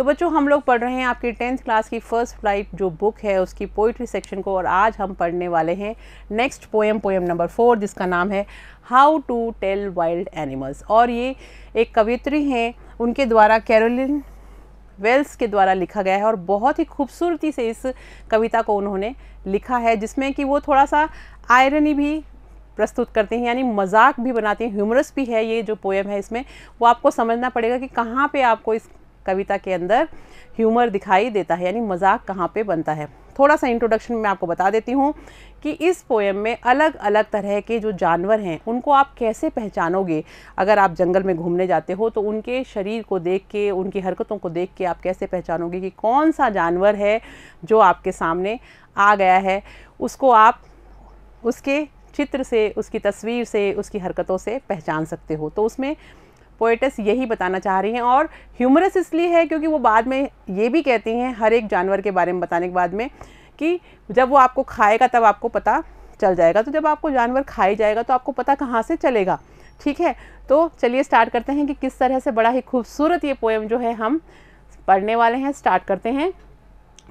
तो बच्चों हम लोग पढ़ रहे हैं आपकी टेंथ क्लास की फ़र्स्ट फ्लाइट जो बुक है उसकी पोइट्री सेक्शन को और आज हम पढ़ने वाले हैं next poem poem number four जिसका नाम है how to tell wild animals और ये एक कवित्री हैं उनके द्वारा कैरोलिन वेल्स के द्वारा लिखा गया है और बहुत ही खूबसूरती से इस कविता को उन्होंने लिखा है जिसमें कि वो थोड़ा सा आयरनी भी प्रस्तुत करते हैं यानी मजाक भी बनाते हैं ह्यूमरस भी है ये जो पोएम है इसमें वो आपको समझना पड़ेगा कि कहाँ पे आपको इस कविता के अंदर ह्यूमर दिखाई देता है यानी मजाक कहाँ पे बनता है थोड़ा सा इंट्रोडक्शन मैं आपको बता देती हूँ कि इस पोएम में अलग अलग तरह के जो जानवर हैं उनको आप कैसे पहचानोगे अगर आप जंगल में घूमने जाते हो तो उनके शरीर को देख के उनकी हरकतों को देख के आप कैसे पहचानोगे कि कौन सा जानवर है जो आपके सामने आ गया है उसको आप उसके चित्र से उसकी तस्वीर से उसकी हरकतों से पहचान सकते हो तो उसमें पोएटस यही बताना चाह रही हैं और ह्यूमरस इसलिए है क्योंकि वो बाद में ये भी कहती हैं हर एक जानवर के बारे में बताने के बाद में कि जब वो आपको खाएगा तब आपको पता चल जाएगा तो जब आपको जानवर खाई जाएगा तो आपको पता कहाँ से चलेगा ठीक है तो चलिए स्टार्ट करते हैं कि किस तरह से बड़ा ही खूबसूरत ये पोएम जो है हम पढ़ने वाले हैं स्टार्ट करते हैं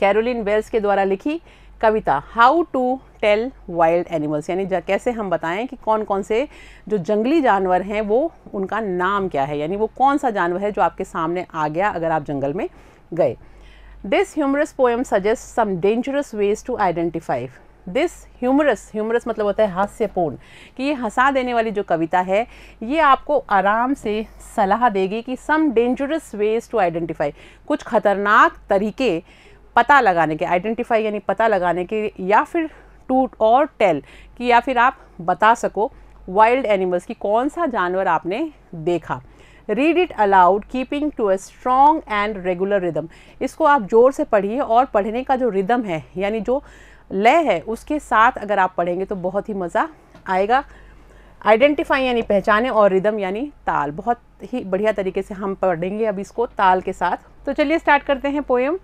कैरोलिन वेल्स के द्वारा लिखी कविता how to tell wild animals यानी कैसे हम बताएं कि कौन कौन से जो जंगली जानवर हैं वो उनका नाम क्या है यानी वो कौन सा जानवर है जो आपके सामने आ गया अगर आप जंगल में गए this humorous poem suggest some dangerous ways to identify this humorous humorous मतलब होता है हास्यपूर्ण कि ये हंसा देने वाली जो कविता है ये आपको आराम से सलाह देगी कि some dangerous ways to identify कुछ खतरनाक तरीके पता लगाने के आइडेंटिफाई यानी पता लगाने के या फिर टू और टेल कि या फिर आप बता सको वाइल्ड एनिमल्स की कौन सा जानवर आपने देखा read it aloud keeping to a strong and regular rhythm इसको आप ज़ोर से पढ़िए और पढ़ने का जो रिदम है यानी जो लय है उसके साथ अगर आप पढ़ेंगे तो बहुत ही मज़ा आएगा आइडेंटिफाई यानी पहचाने और रिदम यानी ताल बहुत ही बढ़िया तरीके से हम पढ़ेंगे अब इसको ताल के साथ तो चलिए स्टार्ट करते हैं poem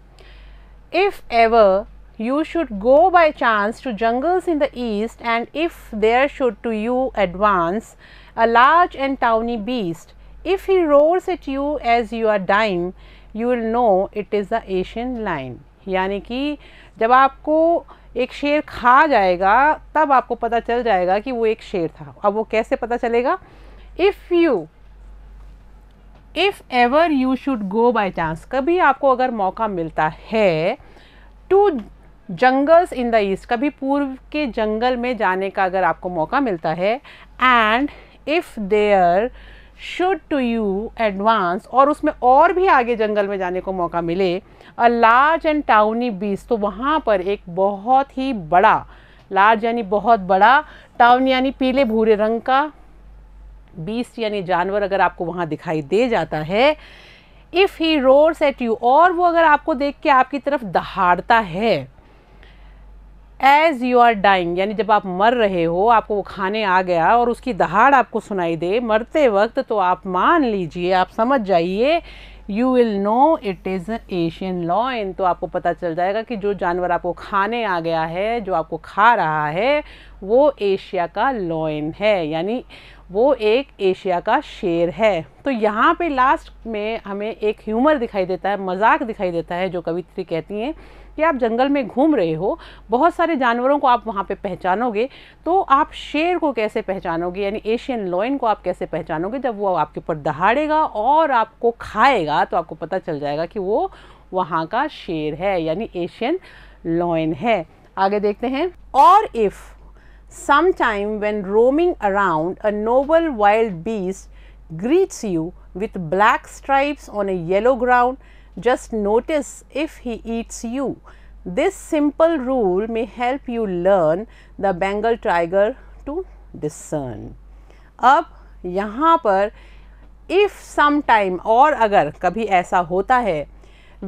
if ever you should go by chance to jungles in the east and if there should to you advance a large and tawny beast, if he roars at you as you are dying, you will know it is the Asian lion. यानी कि जब आपको एक शेर खा जाएगा तब आपको पता चल जाएगा कि वो एक शेर था अब वो कैसे पता चलेगा If you if ever you should go by chance कभी आपको अगर मौका मिलता है to jungles in the east कभी पूर्व के जंगल में जाने का अगर आपको मौका मिलता है and if there should to you advance और उसमें और भी आगे जंगल में जाने को मौका मिले a large and tawny beast तो वहाँ पर एक बहुत ही बड़ा लार्ज यानी बहुत बड़ा टाउन यानी पीले भूरे रंग का बीस यानी जानवर अगर आपको वहाँ दिखाई दे जाता है if he roars at you और वो अगर आपको देख के आपकी तरफ दहाड़ता है एज़ यू आर डाइंग यानी जब आप मर रहे हो आपको वो खाने आ गया और उसकी दहाड़ आपको सुनाई दे मरते वक्त तो आप मान लीजिए आप समझ जाइए you will know it is Asian lion तो आपको पता चल जाएगा कि जो जानवर आपको खाने आ गया है जो आपको खा रहा है वो एशिया का लॉइन है यानी वो एक एशिया का शेर है तो यहाँ पे लास्ट में हमें एक ह्यूमर दिखाई देता है मजाक दिखाई देता है जो कवित्री कहती हैं कि आप जंगल में घूम रहे हो बहुत सारे जानवरों को आप वहाँ पे पहचानोगे तो आप शेर को कैसे पहचानोगे यानी एशियन लॉइन को आप कैसे पहचानोगे जब वो आपके ऊपर दहाड़ेगा और आपको खाएगा तो आपको पता चल जाएगा कि वो वहाँ का शेर है यानी एशियन लॉइन है आगे देखते हैं और if Sometime when roaming around, a noble wild beast greets you with black stripes on a yellow ground. Just notice if he eats you. This simple rule may help you learn the Bengal tiger to discern. ab yahan par if sometime or agar kabhi aisa hota hai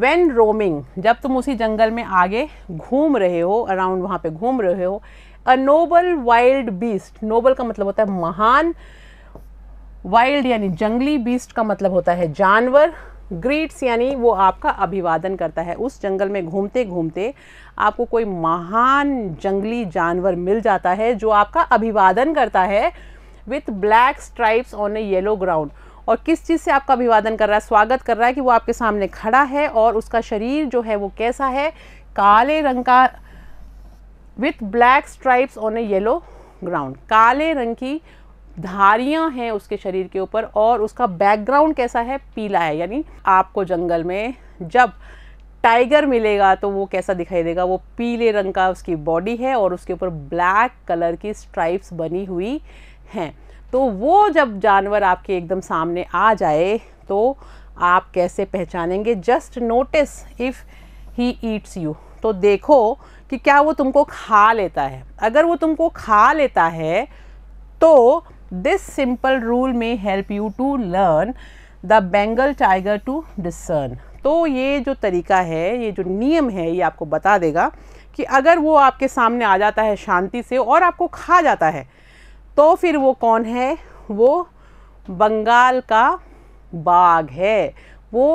when roaming jab tum usi jungle mein aage ghoom rahe ho around wahan pe ghoom rahe ho a noble wild beast noble का मतलब होता है महान wild यानी जंगली beast का मतलब होता है जानवर ग्रीट्स यानी वो आपका अभिवादन करता है उस जंगल में घूमते घूमते आपको कोई महान जंगली जानवर मिल जाता है जो आपका अभिवादन करता है with black stripes on a yellow ground और किस चीज़ से आपका अभिवादन कर रहा है स्वागत कर रहा है कि वो आपके सामने खड़ा है और उसका शरीर जो है वो कैसा है काले रंग का with black stripes on a yellow ground काले रंग की धारियां हैं उसके शरीर के ऊपर और उसका बैकग्राउंड कैसा है पीला है यानी आपको जंगल में जब टाइगर मिलेगा तो वो कैसा दिखाई देगा वो पीले रंग का उसकी बॉडी है और उसके ऊपर ब्लैक कलर की स्ट्राइप्स बनी हुई हैं तो वो जब जानवर आपके एकदम सामने आ जाए तो आप कैसे पहचानेंगे just notice if he eats you तो देखो कि क्या वो तुमको खा लेता है अगर वो तुमको खा लेता है तो this simple rule may help you to learn the Bengal tiger to discern तो ये जो तरीका है ये जो नियम है ये आपको बता देगा कि अगर वो आपके सामने आ जाता है शांति से और आपको खा जाता है तो फिर वो कौन है वो बंगाल का बाघ है वो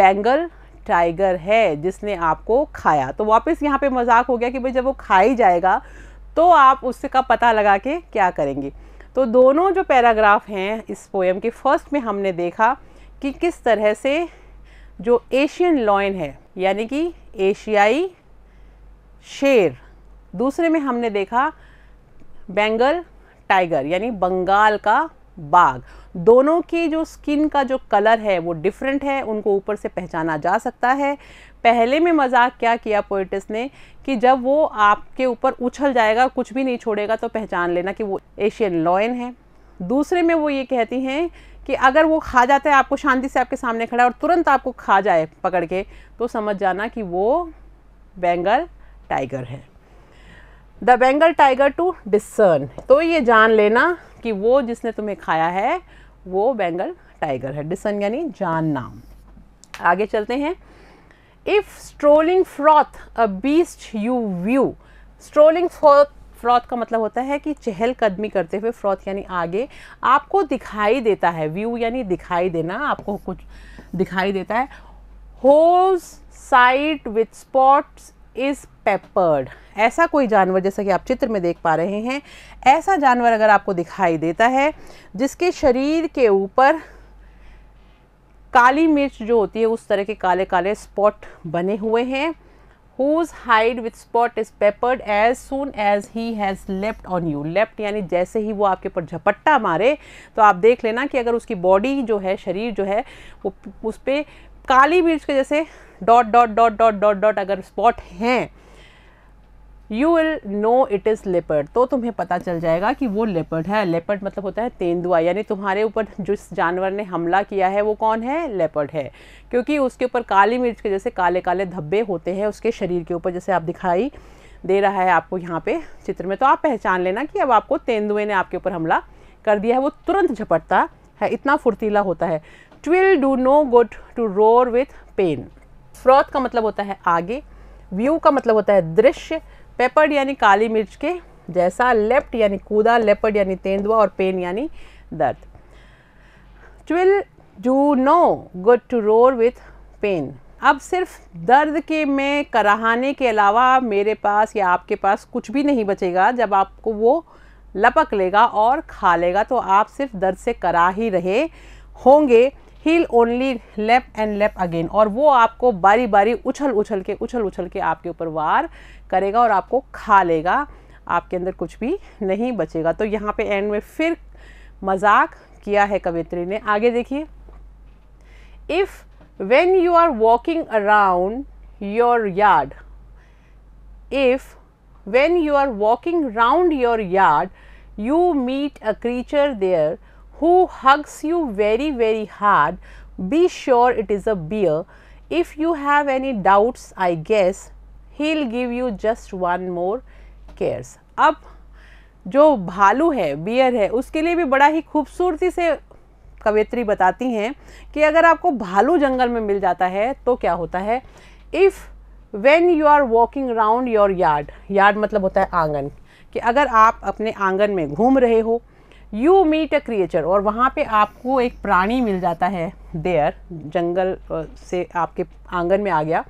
बेंगल टाइगर है जिसने आपको खाया तो वापस यहाँ पे मजाक हो गया कि भाई जब वो खा ही जाएगा तो आप उसका पता लगा के क्या करेंगे तो दोनों जो पैराग्राफ हैं इस पोएम के फर्स्ट में हमने देखा कि किस तरह से जो एशियन लॉयन है यानी कि एशियाई शेर दूसरे में हमने देखा बेंगल टाइगर यानी बंगाल का बाघ दोनों के जो स्किन का जो कलर है वो डिफरेंट है उनको ऊपर से पहचाना जा सकता है पहले में मजाक क्या किया पोइटिस ने कि जब वो आपके ऊपर उछल जाएगा कुछ भी नहीं छोड़ेगा तो पहचान लेना कि वो एशियन लॉयन है दूसरे में वो ये कहती हैं कि अगर वो खा जाता है आपको शांति से आपके सामने खड़ा और तुरंत आपको खा जाए पकड़ के तो समझ जाना कि वो बेंगल टाइगर है the Bengal tiger to discern तो ये जान लेना कि वो जिसने तुम्हें खाया है वो बेंगल टाइगर है डिसन यानी जानना आगे चलते हैं if strolling forth a beast you view strolling forth का मतलब होता है कि चहल कदमी करते हुए फ्रॉथ यानी आगे आपको दिखाई देता है व्यू यानी दिखाई देना आपको कुछ दिखाई देता है whose hide with spots is peppered ऐसा कोई जानवर जैसा कि आप चित्र में देख पा रहे हैं ऐसा जानवर अगर आपको दिखाई देता है जिसके शरीर के ऊपर काली मिर्च जो होती है उस तरह के काले काले स्पॉट बने हुए हैं whose hide with spot is peppered as soon as he has leapt on you leapt यानी जैसे ही वो आपके ऊपर झपट्टा मारे तो आप देख लेना कि अगर उसकी बॉडी जो है शरीर जो है वो उस पर काली मिर्च के जैसे dot dot dot dot dot dot अगर स्पॉट हैं you will know it is leopard तो तुम्हें पता चल जाएगा कि वो लेपर्ड है लेपर्ड मतलब होता है तेंदुआ यानी तुम्हारे ऊपर जिस जानवर ने हमला किया है वो कौन है लेपर्ड है क्योंकि उसके ऊपर काली मिर्च के जैसे काले काले धब्बे होते हैं उसके शरीर के ऊपर जैसे आप दिखाई दे रहा है आपको यहाँ पे चित्र में तो आप पहचान लेना कि अब आपको तेंदुए ने आपके ऊपर हमला कर दिया है वो तुरंत झपटता है इतना फुर्तीला होता है twill do no good to roar with pain froth का मतलब होता है आगे व्यू का मतलब होता है दृश्य पेपर्ड यानी काली मिर्च के जैसा लेप्ट यानी कूदा लेपर्ड यानी तेंदुआ और पेन यानी दर्द twill do no good to roar with pain अब सिर्फ दर्द के में कराहाने के अलावा मेरे पास या आपके पास कुछ भी नहीं बचेगा जब आपको वो लपक लेगा और खा लेगा तो आप सिर्फ दर्द से करा ही रहे होंगे he'll only leap and leap again और वो आपको बारी बारी उछल उछल के उछल उछल के आपके ऊपर वार करेगा और आपको खा लेगा आपके अंदर कुछ भी नहीं बचेगा तो यहाँ पे एंड में फिर मजाक किया है कवित्री ने आगे देखिए if when you are walking around your yard if when you are walking round your yard you meet a creature there who hugs you very very hard be sure it is a bear if you have any doubts I guess he will give you just one more caress अब जो भालू है beer है उसके लिए भी बड़ा ही खूबसूरती से कवित्री बताती हैं कि अगर आपको भालू जंगल में मिल जाता है तो क्या होता है if when you are walking round your yard yard मतलब होता है आंगन कि अगर आप अपने आंगन में घूम रहे हो यू मीट अ क्रिएचर और वहाँ पे आपको एक प्राणी मिल जाता है देयर जंगल से आपके आंगन में आ गया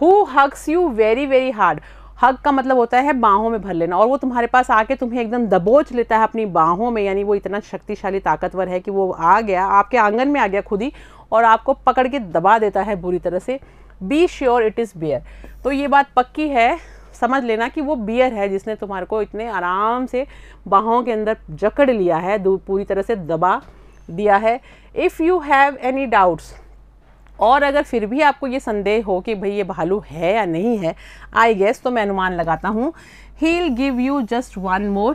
who hugs you very very hard hug का मतलब होता है बाहों में भर लेना और वो तुम्हारे पास आके तुम्हें एकदम दबोच लेता है अपनी बाहों में यानी वो इतना शक्तिशाली ताकतवर है कि वो आ गया आपके आंगन में आ गया खुद ही और आपको पकड़ के दबा देता है बुरी तरह से be sure it is bear तो ये बात पक्की है समझ लेना कि वो बियर है जिसने तुम्हारे को इतने आराम से बाहों के अंदर जकड़ लिया है पूरी तरह से दबा दिया है if you have any doubts और अगर फिर भी आपको ये संदेह हो कि भाई ये भालू है या नहीं है आई गेस तो मैं अनुमान लगाता हूँ will give you just one more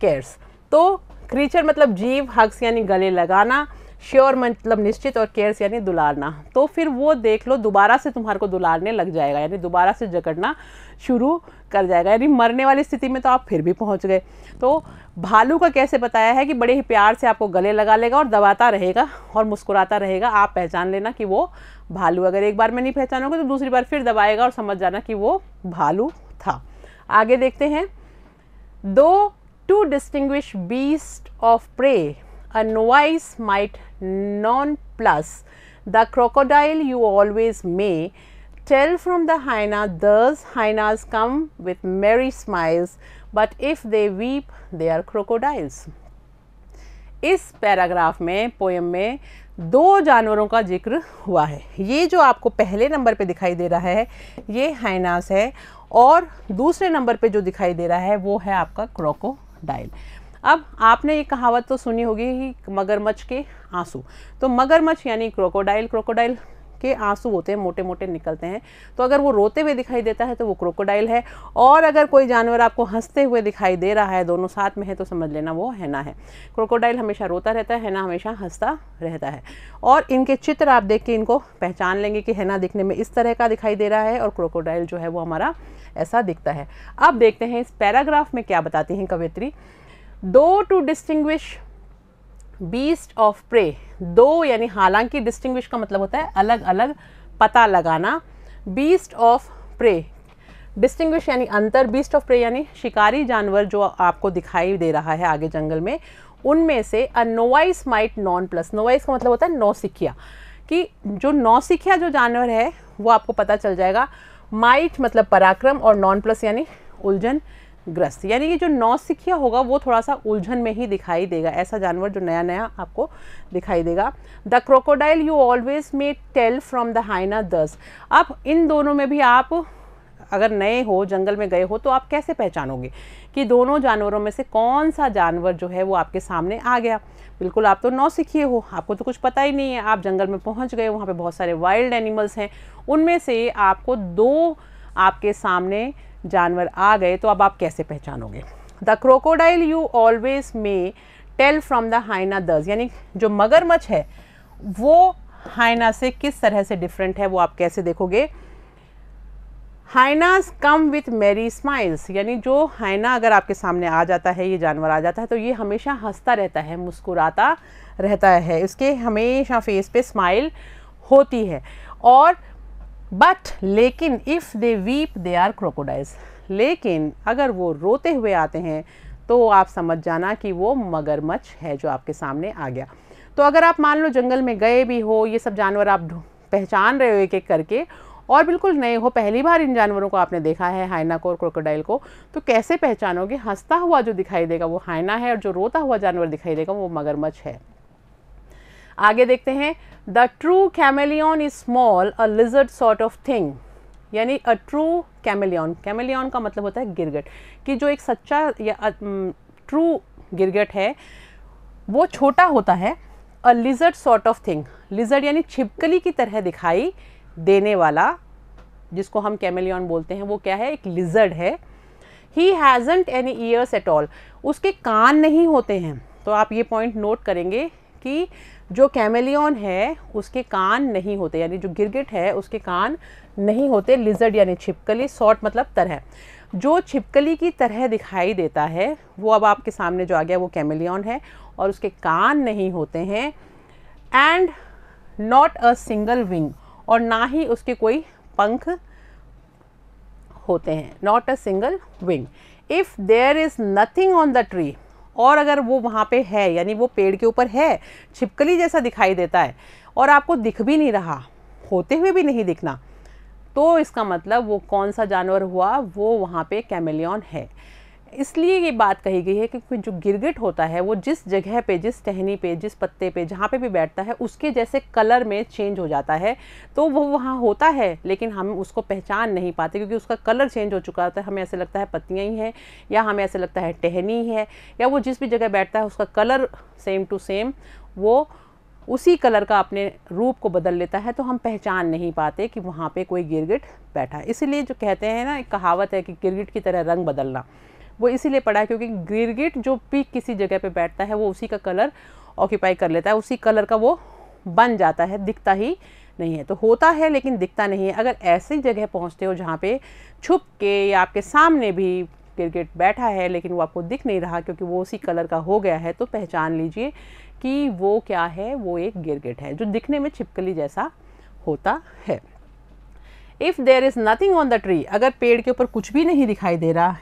caress तो क्रीचर मतलब जीव हक्स यानी गले लगाना श्योर मतलब निश्चित और केयर्स यानी दुलारना तो फिर वो देख लो दोबारा से तुम्हारे को दुलारने लग जाएगा यानी दोबारा से जकड़ना शुरू कर जाएगा यानी मरने वाली स्थिति में तो आप फिर भी पहुंच गए तो भालू का कैसे बताया है कि बड़े ही प्यार से आपको गले लगा लेगा और दबाता रहेगा और मुस्कुराता रहेगा आप पहचान लेना कि वो भालू अगर एक बार में नहीं पहचानोगे तो दूसरी बार फिर दबाएगा और समझ जाना कि वो भालू था आगे देखते हैं though to distinguish beast of prey a might nonplus the crocodile you always may tell from the hyena, thus hyenas come with merry smiles, but if they weep, they are crocodiles. इस paragraph में poem में दो जानवरों का जिक्र हुआ है ये जो आपको पहले नंबर पे दिखाई दे रहा है ये हाइनास है और दूसरे नंबर पे जो दिखाई दे रहा है वो है आपका क्रोकोडाइल अब आपने ये कहावत तो सुनी होगी मगरमच्छ के आंसू तो मगरमच्छ यानी क्रोकोडाइल क्रोकोडाइल के आंसू होते हैं मोटे मोटे निकलते हैं तो अगर वो रोते हुए दिखाई देता है तो वो क्रोकोडाइल है और अगर कोई जानवर आपको हंसते हुए दिखाई दे रहा है दोनों साथ में है तो समझ लेना वो हैना है क्रोकोडाइल हमेशा रोता रहता है हैना हमेशा हंसता रहता है और इनके चित्र आप देख के इनको पहचान लेंगे कि हैना दिखने में इस तरह का दिखाई दे रहा है और क्रोकोडाइल जो है वो हमारा ऐसा दिखता है अब देखते हैं इस पैराग्राफ में क्या बताती हैं कवित्री though to distinguish beast of prey though यानी हालांकि डिस्टिंग्विश का मतलब होता है अलग अलग पता लगाना बीस्ट ऑफ प्रे डिस्टिंग्विश यानी अंतर बीस्ट ऑफ प्रे यानी शिकारी जानवर जो आपको दिखाई दे रहा है आगे जंगल में उनमें से a novice might nonplus novice का मतलब होता है नौसिखिया कि जो नौसिखिया जो जानवर है वो आपको पता चल जाएगा माइट मतलब पराक्रम और नॉन प्लस यानी उलझन ग्रस्त यानी कि जो नौसिखिया होगा वो थोड़ा सा उलझन में ही दिखाई देगा ऐसा जानवर जो नया नया आपको दिखाई देगा the crocodile you always may tell from the hyena thus अब इन दोनों में भी आप अगर नए हो जंगल में गए हो तो आप कैसे पहचानोगे कि दोनों जानवरों में से कौन सा जानवर जो है वो आपके सामने आ गया बिल्कुल आप तो नौ सीखिए हो आपको तो कुछ पता ही नहीं है आप जंगल में पहुंच गए वहाँ पे बहुत सारे वाइल्ड एनिमल्स हैं उनमें से आपको दो आपके सामने जानवर आ गए तो अब आप कैसे पहचानोगे the crocodile you always may tell from the hyena thus यानी जो मगरमच्छ है वो हाइना से किस तरह से डिफरेंट है वो आप कैसे देखोगे hyenas come with merry smiles यानी जो हाइना अगर आपके सामने आ जाता है ये जानवर आ जाता है तो ये हमेशा हंसता रहता है मुस्कुराता रहता है इसके हमेशा फेस पे स्माइल होती है और बट लेकिन if they weep they are crocodiles लेकिन अगर वो रोते हुए आते हैं तो आप समझ जाना कि वो मगरमच्छ है जो आपके सामने आ गया तो अगर आप मान लो जंगल में गए भी हो ये सब जानवर आप पहचान रहे हो एक एक करके और बिल्कुल नए हो पहली बार इन जानवरों को आपने देखा है हाइना को और क्रोकोडाइल को तो कैसे पहचानोगे हंसता हुआ जो दिखाई देगा वो हाइना है और जो रोता हुआ जानवर दिखाई देगा वो मगरमच्छ है आगे देखते हैं the true chameleon is small a lizard sort of thing यानी अ ट्रू कैमेलियन कैमेलियन का मतलब होता है गिरगट कि जो एक सच्चा या ट्रू गिरगट है वो छोटा होता है a lizard sort of thing lizard यानी छिपकली की तरह दिखाई देने वाला जिसको हम कैमेलियन बोलते हैं वो क्या है एक लिजर्ड है he hasn't any ears at all उसके कान नहीं होते हैं तो आप ये पॉइंट नोट करेंगे क्योंकि जो कैमेलियन है उसके कान नहीं होते यानी जो गिरगिट है उसके कान नहीं होते लिजर्ड यानी छिपकली सॉर्ट मतलब तरह जो छिपकली की तरह दिखाई देता है वो अब आपके सामने जो आ गया वो कैमेलियन है और उसके कान नहीं होते हैं and not a single wing और ना ही उसके कोई पंख होते हैं not a single wing if there is nothing on the tree और अगर वो वहाँ पे है यानी वो पेड़ के ऊपर है छिपकली जैसा दिखाई देता है और आपको दिख भी नहीं रहा होते हुए भी नहीं दिखना तो इसका मतलब वो कौन सा जानवर हुआ वो वहाँ पे कैमिलियन है इसलिए ये बात कही गई है कि जो गिरगिट होता है वो जिस जगह पे जिस टहनी पे जिस पत्ते पे जहाँ पे भी बैठता है उसके जैसे कलर में चेंज हो जाता है तो वो वहाँ होता है लेकिन हम उसको पहचान नहीं पाते क्योंकि उसका कलर चेंज हो चुका होता है हमें ऐसे लगता है पत्तियाँ ही हैं या हमें ऐसे लगता है टहनी है या वो जिस भी जगह बैठता है उसका कलर सेम टू सेम वो उसी कलर का अपने रूप को बदल लेता है तो हम पहचान नहीं पाते कि वहाँ पे कोई गिरगिट बैठा है इसीलिए जो कहते हैं ना एक कहावत है कि गिरगिट की तरह रंग बदलना वो इसीलिए पड़ा है क्योंकि गिरगिट जो पीक किसी जगह पे बैठता है वो उसी का कलर ऑक्यूपाई कर लेता है उसी कलर का वो बन जाता है दिखता ही नहीं है तो होता है लेकिन दिखता नहीं है अगर ऐसी जगह पहुँचते हो जहाँ पर छुप के या आपके सामने भी गिरगिट बैठा है लेकिन वो आपको दिख नहीं रहा क्योंकि वो उसी कलर का हो गया है तो पहचान लीजिए कि वो क्या है वो एक गिरगिट है जो दिखने में छिपकली जैसा होता है if there is nothing on the tree अगर पेड़ के ऊपर कुछ भी नहीं दिखाई दे रहा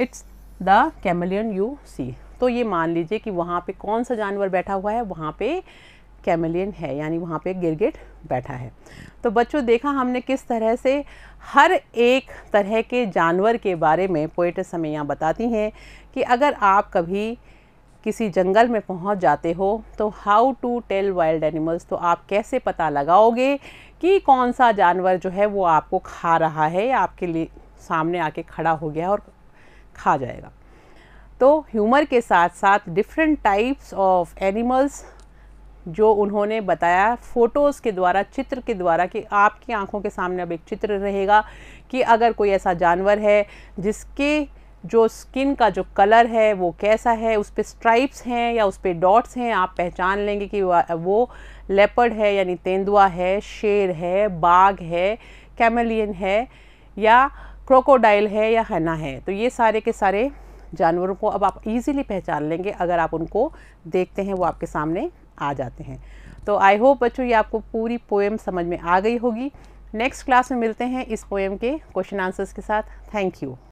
it's the chameleon you see तो ये मान लीजिए कि वहाँ पे कौन सा जानवर बैठा हुआ है वहाँ पे कैमलियन है यानी वहाँ पे गिरगिट बैठा है तो बच्चों देखा हमने किस तरह से हर एक तरह के जानवर के बारे में पोइटस हमें यहाँ बताती हैं कि अगर आप कभी किसी जंगल में पहुंच जाते हो तो how to tell wild animals तो आप कैसे पता लगाओगे कि कौन सा जानवर जो है वो आपको खा रहा है आपके लिए सामने आके खड़ा हो गया और खा जाएगा तो ह्यूमर के साथ साथ डिफरेंट टाइप्स ऑफ एनिमल्स जो उन्होंने बताया फ़ोटोज़ के द्वारा चित्र के द्वारा कि आपकी आंखों के सामने अब एक चित्र रहेगा कि अगर कोई ऐसा जानवर है जिसके जो स्किन का जो कलर है वो कैसा है उस पर स्ट्राइप्स हैं या उस पर डॉट्स हैं आप पहचान लेंगे कि वो लेपर्ड है यानी तेंदुआ है शेर है बाघ है कैमलियन है या क्रोकोडाइल है या हैना है तो ये सारे के सारे जानवरों को अब आप इजीली पहचान लेंगे अगर आप उनको देखते हैं वो आपके सामने आ जाते हैं तो आई होप बच्चों ये आपको पूरी पोएम समझ में आ गई होगी नेक्स्ट क्लास में मिलते हैं इस पोएम के क्वेश्चन आंसर्स के साथ थैंक यू